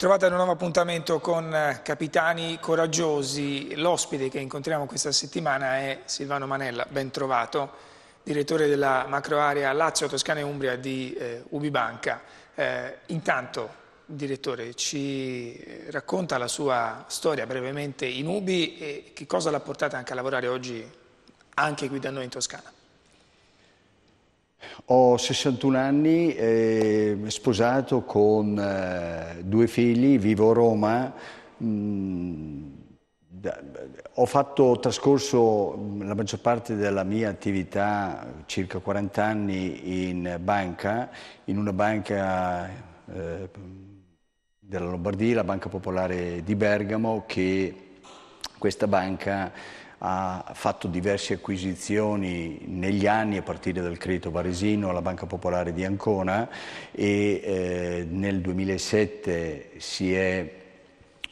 Bentrovata ad un nuovo appuntamento con eh, Capitani Coraggiosi. L'ospite che incontriamo questa settimana è Silvano Manella, bentrovato, direttore della macroarea Lazio, Toscana e Umbria di eh, Ubibanca. Eh, intanto, direttore, ci eh, racconta la sua storia brevemente in Ubi e che cosa l'ha portata anche a lavorare oggi anche qui da noi in Toscana. Ho 61 anni, eh, sposato con eh, due figli, vivo a Roma. Mh, mm, da, ho fatto, trascorso mm, la maggior parte della mia attività, circa 40 anni, in banca, in una banca eh, della Lombardia, la Banca Popolare di Bergamo, che questa banca ha fatto diverse acquisizioni negli anni a partire dal credito varesino alla Banca Popolare di Ancona e eh, nel 2007 si è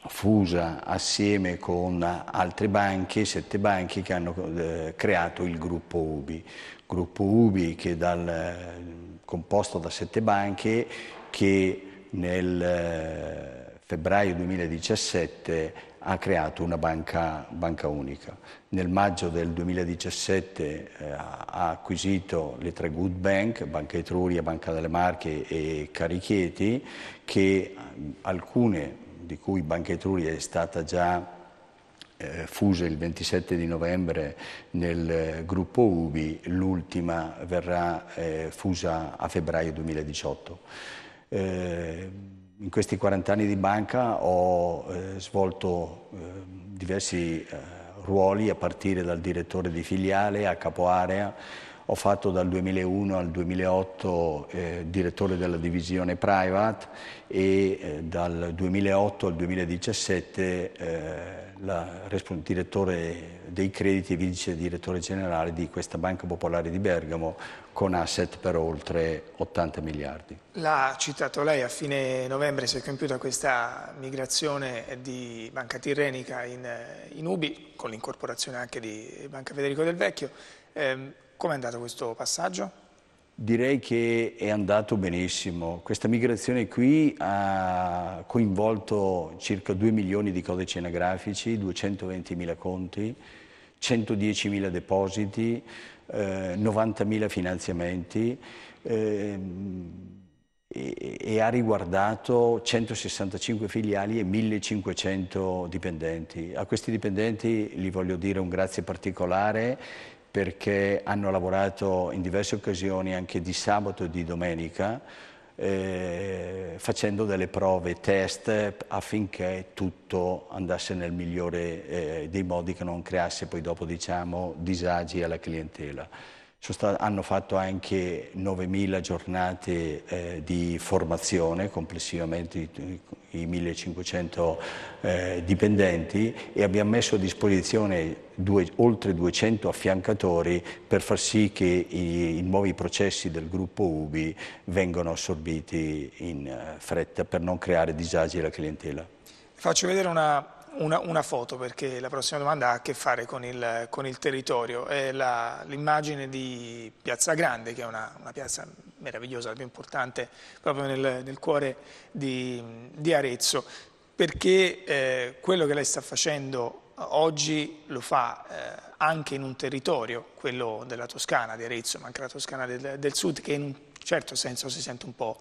fusa assieme con altre banche, sette banche che hanno eh, creato il gruppo UBI, gruppo UBI che dal, composto da sette banche che nel eh, febbraio 2017 ha creato una banca, banca unica. Nel maggio del 2017 eh, ha acquisito le tre good bank, Banca Etruria, Banca delle Marche e Carichieti, che eh, alcune di cui Banca Etruria è stata già eh, fuse il 27 di novembre nel eh, gruppo UBI, l'ultima verrà eh, fusa a febbraio 2018 in questi 40 anni di banca ho eh, svolto eh, diversi eh, ruoli a partire dal direttore di filiale a capo area. ho fatto dal 2001 al 2008 eh, direttore della divisione private e eh, dal 2008 al 2017 la, direttore dei crediti e vice direttore generale di questa Banca Popolare di Bergamo con asset per oltre 80 miliardi. L'ha citato lei, a fine novembre si è compiuta questa migrazione di Banca Tirrenica in, eh, in Ubi, con l'incorporazione anche di Banca Federico del Vecchio. Ehm, Come è andato questo passaggio? Direi che è andato benissimo. Questa migrazione qui ha coinvolto circa 2 milioni di codici anagrafici, mila conti, 110 mila depositi, eh, mila finanziamenti eh, e, e, ha riguardato 165 filiali e 1.500 dipendenti. A questi dipendenti li voglio dire un grazie particolare perché hanno lavorato in diverse occasioni anche di sabato e di domenica eh, facendo delle prove, test affinché tutto andasse nel migliore eh, dei modi che non creasse poi dopo diciamo, disagi alla clientela hanno fatto anche 9.000 giornate eh, di formazione, complessivamente i 1.500 eh, dipendenti e abbiamo messo a disposizione due, oltre 200 affiancatori per far sì che i, i, nuovi processi del gruppo UBI vengano assorbiti in eh, fretta per non creare disagi alla clientela. Faccio vedere una una, una, foto perché la prossima domanda ha a che fare con il, con il territorio, è l'immagine di Piazza Grande che è una, una, piazza meravigliosa, la più importante proprio nel, nel cuore di, di, Arezzo, perché eh, quello che lei sta facendo oggi lo fa eh, anche in un territorio, quello della Toscana, di Arezzo, ma anche la Toscana del, del Sud, che in un certo senso si sente un po'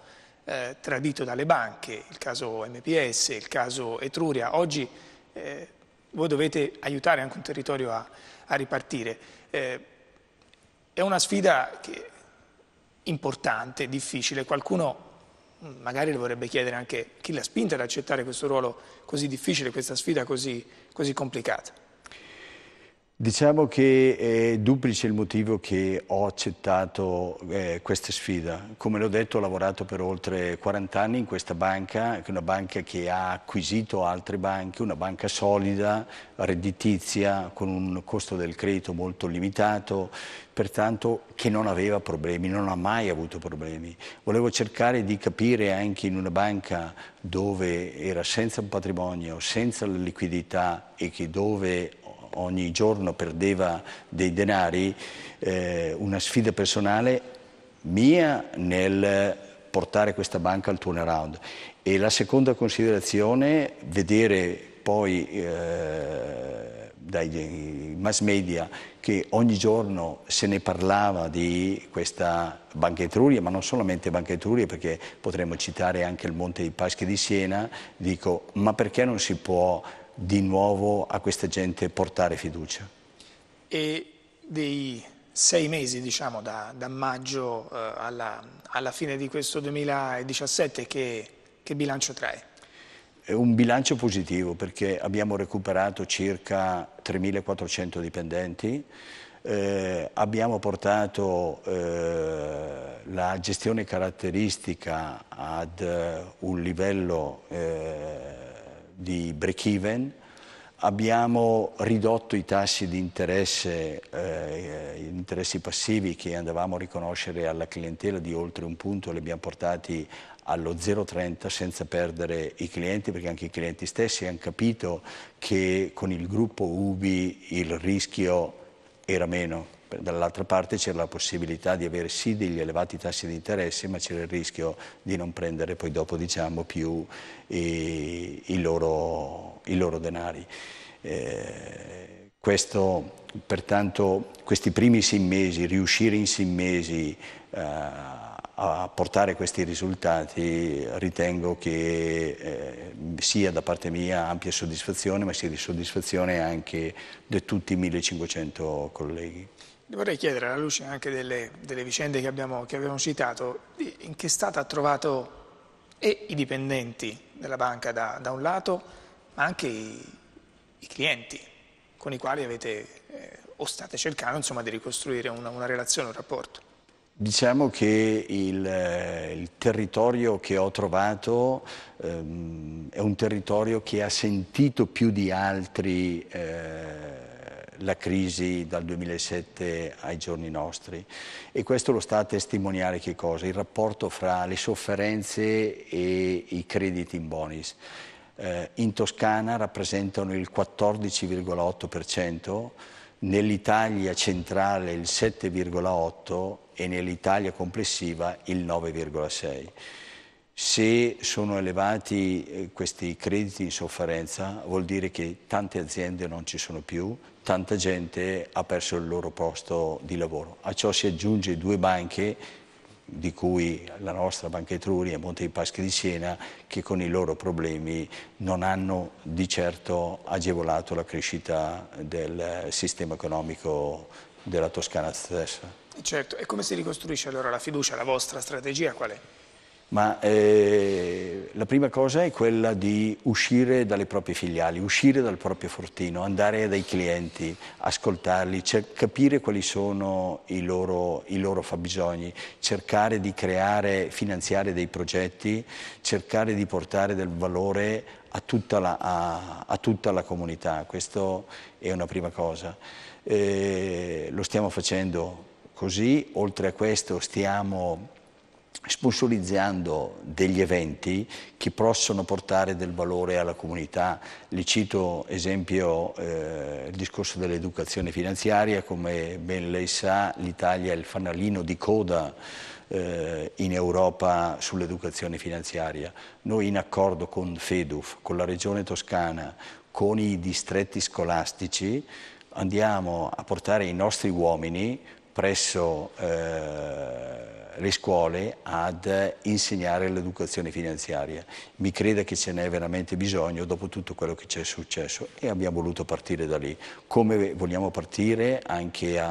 eh, tradito dalle banche, il caso MPS, il caso Etruria. Oggi eh, voi dovete aiutare anche un territorio a, a ripartire. Eh, è una sfida che, importante, difficile, qualcuno mm, magari le vorrebbe chiedere anche chi l'ha spinta ad accettare questo ruolo così difficile, questa sfida così, così complicata. Diciamo che è eh, duplice il motivo che ho accettato eh, questa sfida. Come l'ho detto ho lavorato per oltre 40 anni in questa banca, che è una banca che ha acquisito altre banche, una banca solida, redditizia, con un costo del credito molto limitato, pertanto che non aveva problemi, non ha mai avuto problemi. Volevo cercare di capire anche in una banca dove era senza un patrimonio, senza la liquidità e che dove ogni giorno perdeva dei denari, eh, una sfida personale mia nel portare questa banca al turnaround. E la seconda considerazione, vedere poi eh, dai mass media che ogni giorno se ne parlava di questa Banca Etruria, ma non solamente Banca Etruria, perché potremmo citare anche il Monte dei Paschi di Siena, dico, ma perché non si può di nuovo a questa gente portare fiducia. E dei sei mesi, diciamo, da, da maggio eh, alla, alla, fine di questo 2017, che, che bilancio trae? È un bilancio positivo perché abbiamo recuperato circa 3.400 dipendenti, eh, abbiamo portato eh, la gestione caratteristica ad eh, un livello eh, di break-even, abbiamo ridotto i tassi di interesse, eh, interessi passivi che andavamo a riconoscere alla clientela di oltre un punto, li abbiamo portati allo 0,30 senza perdere i clienti, perché anche i clienti stessi hanno capito che con il gruppo UBI il rischio era meno dall'altra parte c'era la possibilità di avere sì degli elevati tassi di interesse ma c'era il rischio di non prendere poi dopo diciamo, più i, eh, i, loro, i, loro, denari. Eh, questo, pertanto questi primi sei mesi, riuscire in sei mesi eh, a portare questi risultati ritengo che eh, sia da parte mia ampia soddisfazione ma sia di soddisfazione anche di tutti i 1500 colleghi. Vorrei chiedere, alla luce anche delle, delle vicende che abbiamo, che abbiamo, citato, in che stato ha trovato e i dipendenti della banca da, da un lato, ma anche i, i, clienti con i quali avete eh, o state cercando insomma, di ricostruire una, una, relazione, un rapporto. Diciamo che il, eh, il territorio che ho trovato ehm, è un territorio che ha sentito più di altri... Eh, la crisi dal 2007 ai giorni nostri e questo lo sta a testimoniare che cosa? Il rapporto fra le sofferenze e i crediti in bonis. Eh, in Toscana rappresentano il 14,8%, nell'Italia centrale il 7,8% e nell'Italia complessiva il 9,6%. Se sono elevati eh, questi crediti in sofferenza vuol dire che tante aziende non ci sono più, tanta gente ha perso il loro posto di lavoro. A ciò si aggiunge due banche, di cui la nostra Banca Etruria e Monte dei Paschi di Siena, che con i loro problemi non hanno di certo agevolato la crescita del sistema economico della Toscana stessa. Certo, e come si ricostruisce allora la fiducia? La vostra strategia qual è? ma eh, la prima cosa è quella di uscire dalle proprie filiali, uscire dal proprio fortino, andare dai clienti, ascoltarli, capire quali sono i loro, i loro, fabbisogni, cercare di creare, finanziare dei progetti, cercare di portare del valore a tutta la, a, a tutta la comunità, questa è una prima cosa. Eh, lo stiamo facendo così, oltre a questo stiamo sponsorizzando degli eventi che possono portare del valore alla comunità. Li cito esempio eh, il discorso dell'educazione finanziaria, come ben lei sa l'Italia è il fanalino di coda eh, in Europa sull'educazione finanziaria. Noi in accordo con FEDUF, con la Regione Toscana, con i distretti scolastici, andiamo a portare i nostri uomini presso eh, le scuole ad insegnare l'educazione finanziaria. Mi creda che ce n'è veramente bisogno dopo tutto quello che ci è successo e abbiamo voluto partire da lì. Come vogliamo partire anche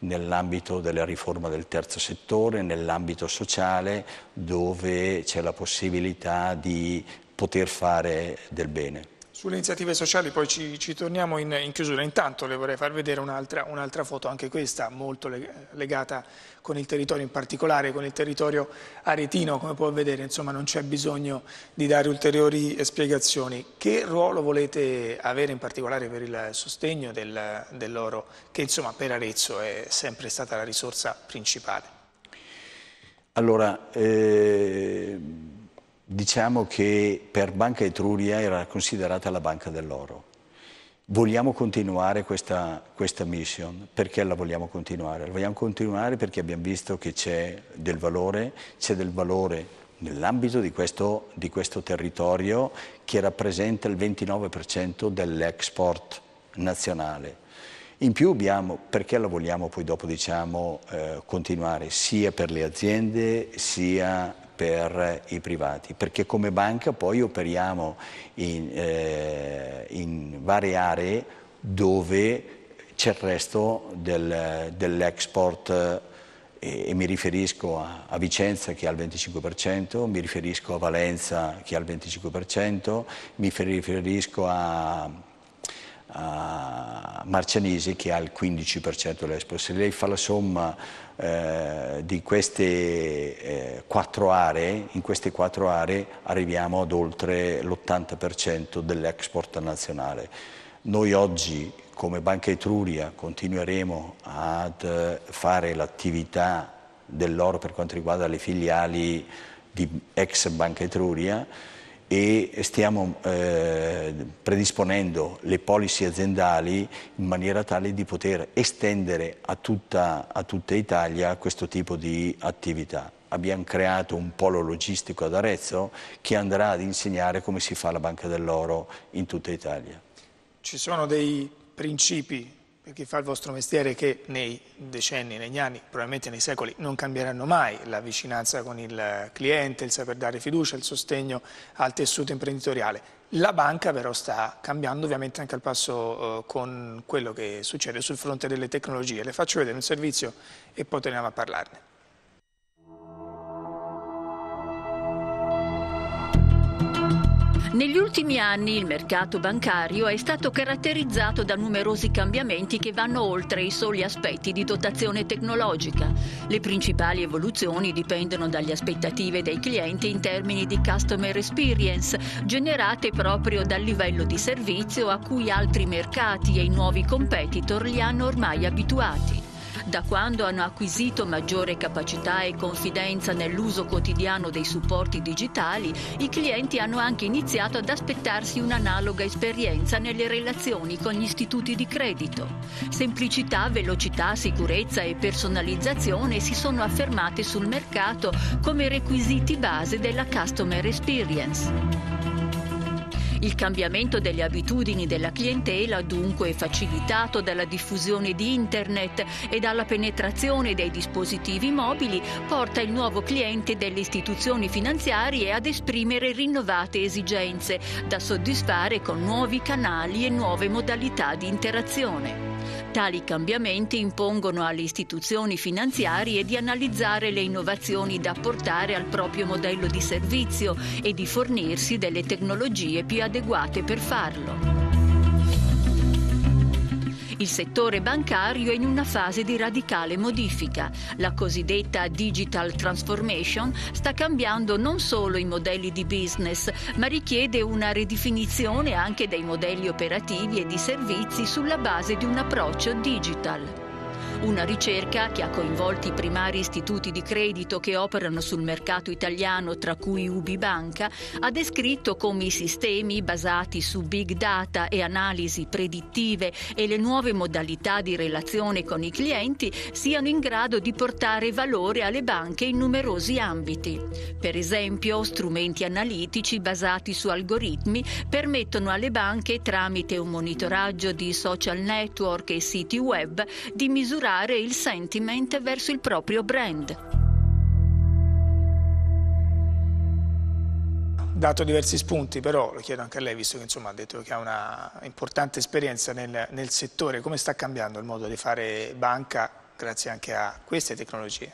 nell'ambito della riforma del terzo settore, nell'ambito sociale dove c'è la possibilità di poter fare del bene. Sulle iniziative sociali poi ci, ci torniamo in, in, chiusura, intanto le vorrei far vedere un'altra un foto, anche questa molto legata con il territorio, in particolare con il territorio aretino, come può vedere, insomma non c'è bisogno di dare ulteriori spiegazioni. Che ruolo volete avere in particolare per il sostegno del, dell'oro, che insomma per Arezzo è sempre stata la risorsa principale? Allora, eh... Diciamo che per Banca Etruria era considerata la banca dell'oro. Vogliamo continuare questa, questa mission, perché la vogliamo continuare? La vogliamo continuare perché abbiamo visto che c'è del valore, c'è del valore nell'ambito di, di questo, territorio che rappresenta il 29% dell'export nazionale. In più abbiamo, perché la vogliamo poi dopo diciamo, eh, continuare, sia per le aziende sia per eh, i privati, perché come banca poi operiamo in, eh, in varie aree dove c'è il resto del, dell'export eh, e, e, mi riferisco a, a, Vicenza che ha il 25%, mi riferisco a Valenza che ha il 25%, mi riferisco a, a Marcianisi che ha il 15% dell'export. Se lei fa la somma eh, di queste eh, quattro aree, in queste quattro aree arriviamo ad oltre l'80% dell'export nazionale. Noi oggi come Banca Etruria continueremo ad eh, fare l'attività dell'oro per quanto riguarda le filiali di ex Banca Etruria, e stiamo eh, predisponendo le policy aziendali in maniera tale di poter estendere a tutta, a tutta Italia questo tipo di attività abbiamo creato un polo logistico ad Arezzo che andrà ad insegnare come si fa la banca dell'oro in tutta Italia. Ci sono dei principi per chi fa il vostro mestiere che nei decenni, negli anni, probabilmente nei secoli non cambieranno mai la vicinanza con il cliente, il saper dare fiducia, il sostegno al tessuto imprenditoriale. La banca però sta cambiando ovviamente anche al passo eh, con quello che succede sul fronte delle tecnologie. Le faccio vedere un servizio e poi torniamo a parlarne. Negli ultimi anni il mercato bancario è stato caratterizzato da numerosi cambiamenti che vanno oltre i soli aspetti di dotazione tecnologica. Le principali evoluzioni dipendono dalle aspettative dei clienti in termini di customer experience, generate proprio dal livello di servizio a cui altri mercati e i nuovi competitor li hanno ormai abituati da quando hanno acquisito maggiore capacità e confidenza nell'uso quotidiano dei supporti digitali, i clienti hanno anche iniziato ad aspettarsi un'analoga esperienza nelle relazioni con gli istituti di credito. Semplicità, velocità, sicurezza e personalizzazione si sono affermate sul mercato come requisiti base della customer experience. Il cambiamento delle abitudini della clientela dunque è facilitato dalla diffusione di internet e dalla penetrazione dei dispositivi mobili porta il nuovo cliente delle istituzioni finanziarie ad esprimere rinnovate esigenze da soddisfare con nuovi canali e nuove modalità di interazione. Tali cambiamenti impongono alle istituzioni finanziarie di analizzare le innovazioni da portare al proprio modello di servizio e di fornirsi delle tecnologie più adeguate per farlo. Il settore bancario è in una fase di radicale modifica. La cosiddetta digital transformation sta cambiando non solo i modelli di business, ma richiede una ridefinizione anche dei modelli operativi e di servizi sulla base di un approccio digital. Una ricerca che ha coinvolto i primari istituti di credito che operano sul mercato italiano, tra cui UbiBanca, ha descritto come i sistemi basati su big data e analisi predittive e le nuove modalità di relazione con i clienti siano in grado di portare valore alle banche in numerosi ambiti. Per esempio, strumenti analitici basati su algoritmi permettono alle banche, tramite un monitoraggio di social network e siti web, di misurare cambiare il sentiment verso il proprio brand. dato diversi spunti, però lo chiedo anche a lei, visto che insomma, ha detto che ha una importante esperienza nel, nel, settore, come sta cambiando il modo di fare banca grazie anche a queste tecnologie?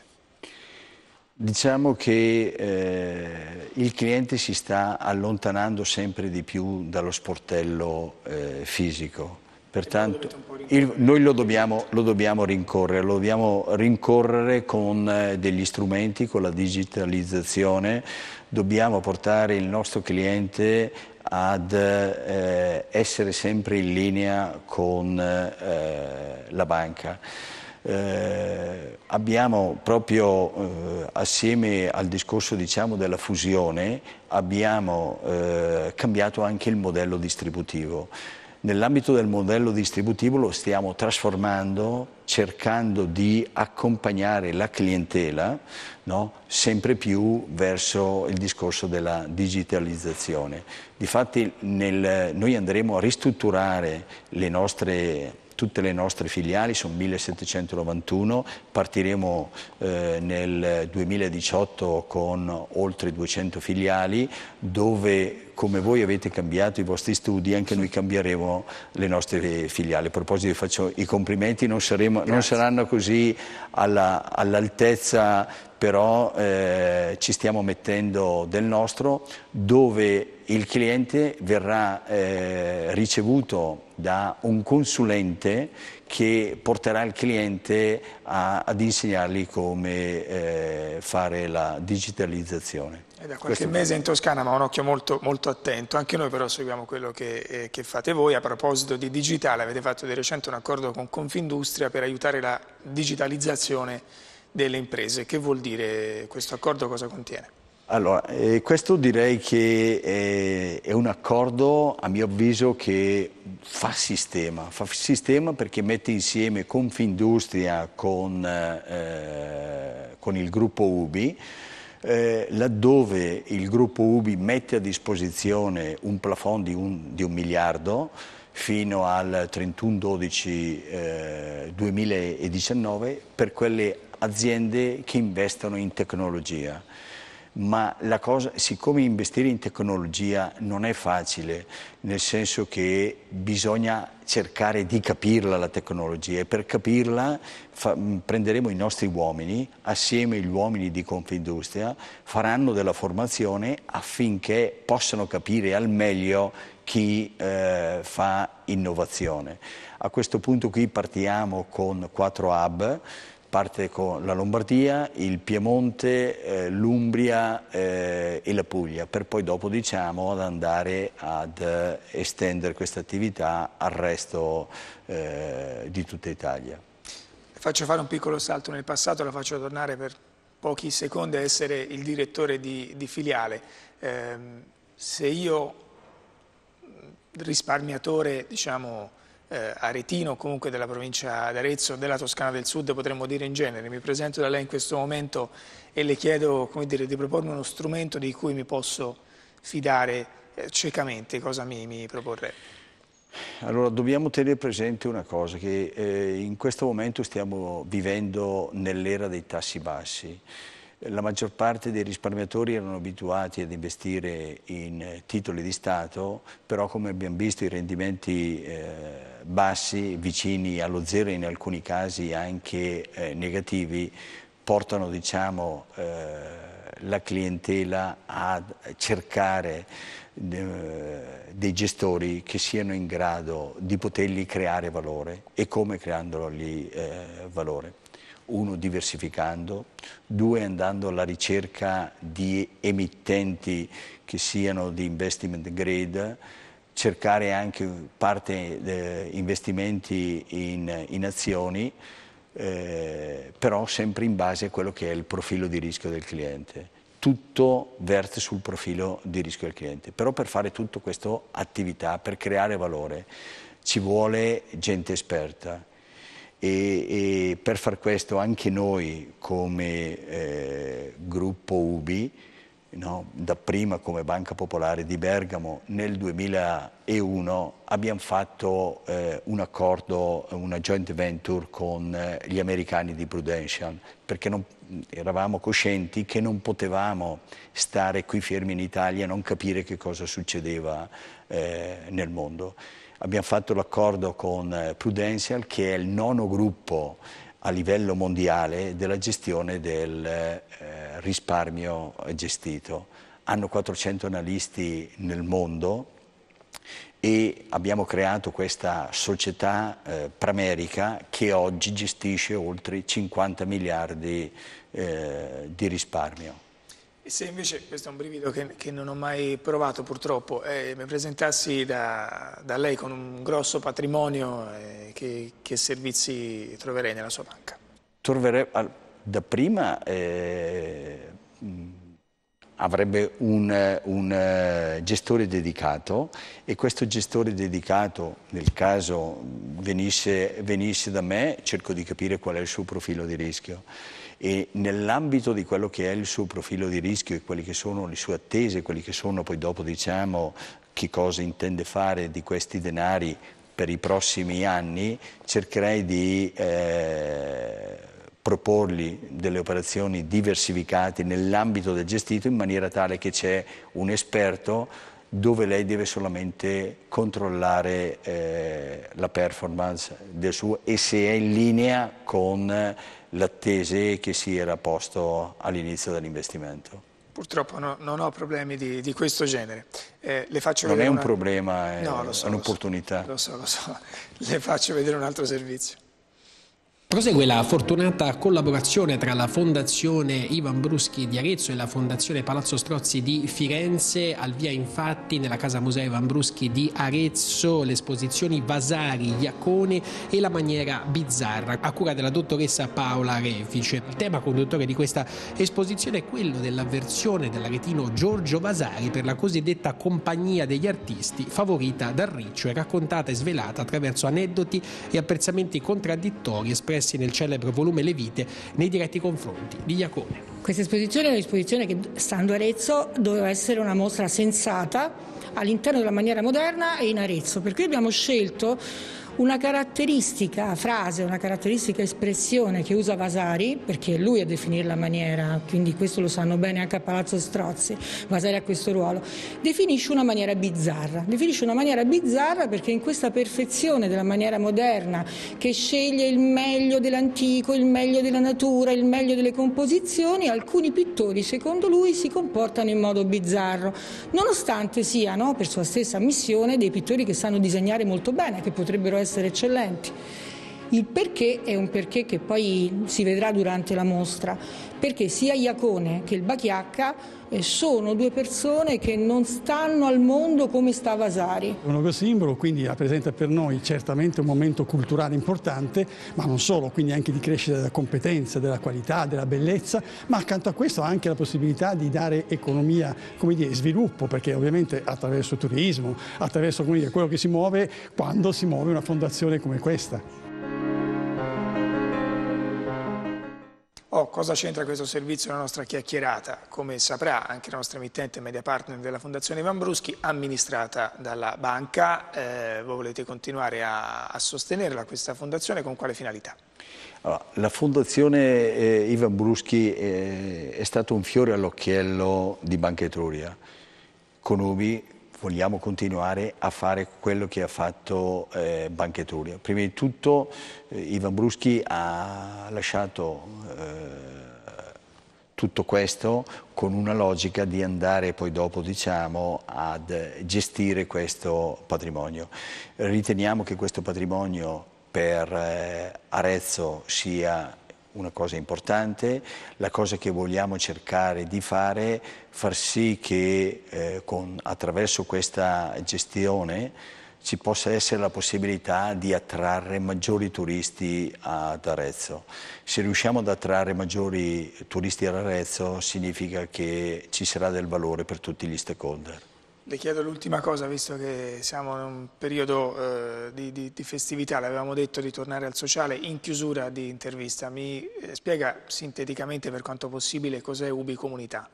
Diciamo che eh, il cliente si sta allontanando sempre di più dallo sportello eh, fisico, pertanto il, noi lo dobbiamo, lo dobbiamo, rincorrere, lo dobbiamo rincorrere con eh, degli strumenti, con la digitalizzazione, dobbiamo portare il nostro cliente ad eh, essere sempre in linea con eh, la banca. Eh, abbiamo proprio eh, assieme al discorso diciamo, della fusione abbiamo eh, cambiato anche il modello distributivo. Nell'ambito del modello distributivo lo stiamo trasformando cercando di accompagnare la clientela no, sempre più verso il discorso della digitalizzazione. Difatti nel, noi andremo a ristrutturare le nostre tutte le nostre filiali, sono 1791, partiremo eh, nel 2018 con oltre 200 filiali dove come voi avete cambiato i vostri studi, anche noi cambieremo le nostre filiali. A proposito, vi faccio i complimenti, non, saremo, non saranno così all'altezza, però eh, ci stiamo mettendo del nostro, dove il cliente verrà eh, ricevuto da un consulente che porterà il cliente a, ad insegnargli come eh, fare la digitalizzazione. È da qualche mese in Toscana, ma un occhio molto, molto attento. Anche noi però seguiamo quello che, eh, che, fate voi. A proposito di digitale, avete fatto di recente un accordo con Confindustria per aiutare la digitalizzazione delle imprese. Che vuol dire questo accordo? Cosa contiene? Allora, eh, questo direi che è, è, un accordo, a mio avviso, che fa sistema. Fa sistema perché mette insieme Confindustria con, eh, con il gruppo UBI eh, laddove il gruppo UBI mette a disposizione un plafond di un, di un miliardo fino al 31-12-2019 eh, per quelle aziende che investono in tecnologia ma cosa, siccome investire in tecnologia non è facile, nel senso che bisogna cercare di capirla la tecnologia e per capirla fa, mm, prenderemo i nostri uomini, assieme agli uomini di Confindustria, faranno della formazione affinché possano capire al meglio chi eh, fa innovazione. A questo punto qui partiamo con quattro hub parte con la Lombardia, il Piemonte, eh, l'Umbria eh, e la Puglia, per poi dopo diciamo, ad andare ad eh, estendere questa attività al resto eh, di tutta Italia. Faccio fare un piccolo salto nel passato, la faccio tornare per pochi secondi a essere il direttore di, di filiale. Ehm, se io, mm, risparmiatore, diciamo, eh, aretino, comunque della provincia d'Arezzo, della Toscana del Sud, potremmo dire in genere. Mi presento da lei in questo momento e le chiedo dire, di propormi uno strumento di cui mi posso fidare eh, ciecamente, cosa mi, mi proporrebbe? Allora dobbiamo tenere presente una cosa, che eh, in questo momento stiamo vivendo nell'era dei tassi bassi la maggior parte dei risparmiatori erano abituati ad investire in eh, titoli di Stato, però come abbiamo visto i rendimenti eh, bassi, vicini allo zero e in alcuni casi anche eh, negativi, portano diciamo, eh, la clientela a cercare eh, dei gestori che siano in grado di potergli creare valore e come creandogli eh, valore uno diversificando, due andando alla ricerca di emittenti che siano di investment grade, cercare anche parte eh, investimenti in, in azioni, eh, però sempre in base a quello che è il profilo di rischio del cliente. Tutto verte sul profilo di rischio del cliente, però per fare tutta questa attività, per creare valore, ci vuole gente esperta, e, e per far questo anche noi come eh, gruppo UBI, no, dapprima come Banca Popolare di Bergamo nel 2001 abbiamo fatto eh, un accordo, una joint venture con eh, gli americani di Prudential perché non, eravamo coscienti che non potevamo stare qui fermi in Italia e non capire che cosa succedeva eh, nel mondo abbiamo fatto l'accordo con eh, Prudential che è il nono gruppo a livello mondiale della gestione del eh, risparmio gestito. Hanno 400 analisti nel mondo e abbiamo creato questa società eh, pramerica che oggi gestisce oltre 50 miliardi eh, di risparmio. E se invece, questo è un brivido che, che non ho mai provato purtroppo, eh, mi presentassi da, da, lei con un grosso patrimonio, eh, che, che, servizi troverei nella sua banca? Troverei, da prima eh, mm, avrebbe un, un eh, gestore dedicato e questo gestore dedicato, nel caso venisse, venisse da me, cerco di capire qual è il suo profilo di rischio e nell'ambito di quello che è il suo profilo di rischio e quelle che sono le sue attese, quelli che sono poi dopo diciamo che cosa intende fare di questi denari per i prossimi anni, cercherei di eh, proporgli delle operazioni diversificate nell'ambito del gestito in maniera tale che c'è un esperto dove lei deve solamente controllare eh, la performance del suo e se è in linea con la che si era posto all'inizio dell'investimento. Purtroppo no, non ho problemi di, di questo genere. Eh, le faccio non è un una... problema, è, no, so, è un'opportunità. lo so, lo so. Le faccio vedere un altro servizio. Prosegue la fortunata collaborazione tra la Fondazione Ivan Bruschi di Arezzo e la Fondazione Palazzo Strozzi di Firenze. Al via infatti nella Casa Museo Ivan Bruschi di Arezzo le esposizioni Vasari, Iacone e la maniera bizzarra a cura della dottoressa Paola Refice. Il tema conduttore di questa esposizione è quello dell'avversione dell'aretino Giorgio Vasari per la cosiddetta compagnia degli artisti favorita dal Riccio e raccontata e svelata attraverso aneddoti e apprezzamenti contraddittori espressi espressi nel celebre volume Le Vite nei diretti confronti di Iacone. Questa esposizione è un'esposizione che, stando Arezzo, doveva essere una mostra sensata all'interno della maniera moderna e in Arezzo, per cui abbiamo scelto una caratteristica frase, una caratteristica espressione che usa Vasari, perché lui a definirla maniera, quindi questo lo sanno bene anche a Palazzo Strozzi, Vasari ha questo ruolo, definisce una maniera bizzarra. Definisce una maniera bizzarra perché in questa perfezione della maniera moderna che sceglie il meglio dell'antico, il meglio della natura, il meglio delle composizioni, alcuni pittori, secondo lui, si comportano in modo bizzarro, nonostante siano, per sua stessa missione, dei pittori che sanno disegnare molto bene, che potrebbero essere essere eccellenti. Il perché è un perché che poi si vedrà durante la mostra, perché sia Iacone che il Bachiacca eh, sono due persone che non stanno al mondo come sta Vasari. Un logo simbolo quindi rappresenta per noi certamente un momento culturale importante, ma non solo, quindi anche di crescita della competenza, della qualità, della bellezza, ma accanto a questo anche la possibilità di dare economia, come dire, sviluppo, perché ovviamente attraverso il turismo, attraverso dire, quello che si muove quando si muove una fondazione come questa. Oh, cosa c'entra questo servizio nella nostra chiacchierata? Come saprà anche la nostra emittente media partner della Fondazione Ivan Bruschi, amministrata dalla banca, eh, voi volete continuare a, a sostenerla questa fondazione con quale finalità? Allora, la Fondazione eh, Ivan Bruschi eh, è stato un fiore all'occhiello di Banca Etruria, con UBI, vogliamo continuare a fare quello che ha fatto eh, Bancheturia. Prima di tutto eh, Ivan Bruschi ha lasciato eh, tutto questo con una logica di andare poi dopo diciamo, ad gestire questo patrimonio. Riteniamo che questo patrimonio per eh, Arezzo sia una cosa importante, la cosa che vogliamo cercare di fare, far sì che eh, con, attraverso questa gestione ci possa essere la possibilità di attrarre maggiori turisti ad Arezzo. Se riusciamo ad attrarre maggiori turisti ad Arezzo significa che ci sarà del valore per tutti gli stakeholder. Le chiedo l'ultima cosa, visto che siamo in un periodo eh, di, di, di, festività, l'avevamo detto di tornare al sociale in chiusura di intervista. Mi eh, spiega sinteticamente per quanto possibile cos'è Ubi Comunità?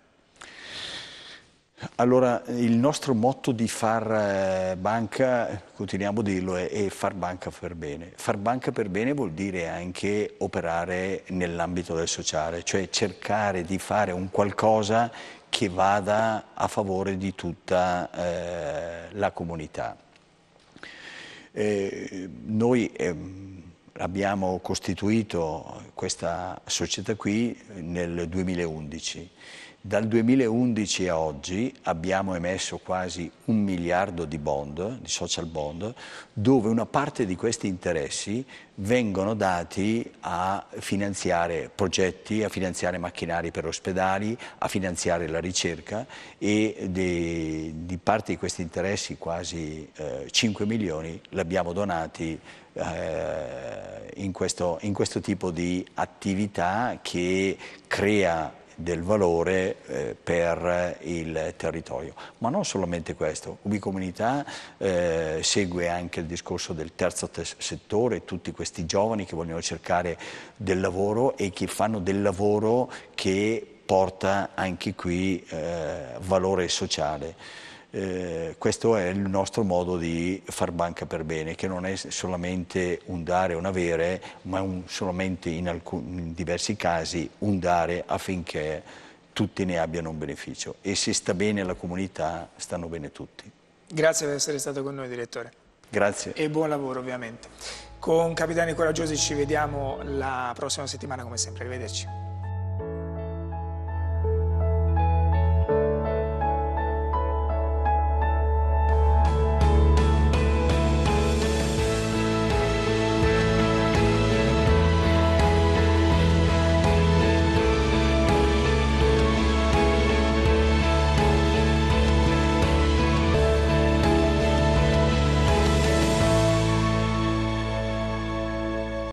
Allora, il nostro motto di far eh, banca, continuiamo a dirlo, è, è far banca per bene. Far banca per bene vuol dire anche operare nell'ambito del sociale, cioè cercare di fare un qualcosa che vada a favore di tutta eh, la comunità. Eh, noi eh, abbiamo costituito questa società qui nel 2011 dal 2011 a oggi abbiamo emesso quasi un miliardo di bond, di social bond, dove una parte di questi interessi vengono dati a finanziare progetti, a finanziare macchinari per ospedali, a finanziare la ricerca e di, di parte di questi interessi, quasi eh, 5 milioni, li abbiamo donati eh, in, questo, in questo tipo di attività che crea del valore eh, per il territorio. Ma non solamente questo, Ubicomunità eh, segue anche il discorso del terzo settore, tutti questi giovani che vogliono cercare del lavoro e che fanno del lavoro che porta anche qui eh, valore sociale. Eh, questo è il nostro modo di far banca per bene, che non è solamente un dare o un avere, ma un, solamente in, alcun, in diversi casi un dare affinché tutti ne abbiano un beneficio. E se sta bene la comunità, stanno bene tutti. Grazie per essere stato con noi, direttore. Grazie. E buon lavoro, ovviamente. Con Capitani Coraggiosi ci vediamo la prossima settimana, come sempre. Arrivederci.